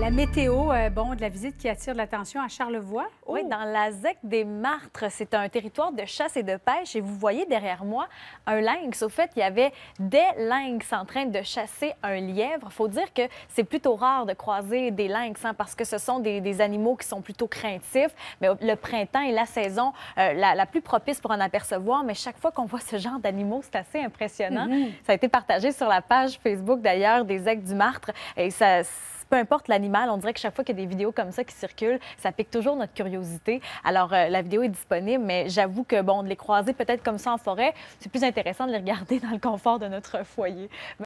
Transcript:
la météo euh, bon, de la visite qui attire l'attention à Charlevoix. Oui, oh. dans la ZEC des Martres. C'est un territoire de chasse et de pêche. Et vous voyez derrière moi un lynx. Au fait, il y avait des lynx en train de chasser un lièvre. faut dire que c'est plutôt rare de croiser des lynx hein, parce que ce sont des, animaux qui sont plutôt craintifs. Mais le printemps est la saison euh, la, plus propice pour en apercevoir. Mais chaque fois qu'on voit ce genre d'animaux, c'est assez impressionnant. Mm-hmm. Ça a été partagé sur la page Facebook d'ailleurs des ZEC du Martre. Et ça peu importe l'animal, on dirait que chaque fois qu'il y a des vidéos comme ça qui circulent, ça pique toujours notre curiosité. Alors, euh, la vidéo est disponible, mais j'avoue que, bon, de les croiser peut-être comme ça en forêt, c'est plus intéressant de les regarder dans le confort de notre foyer.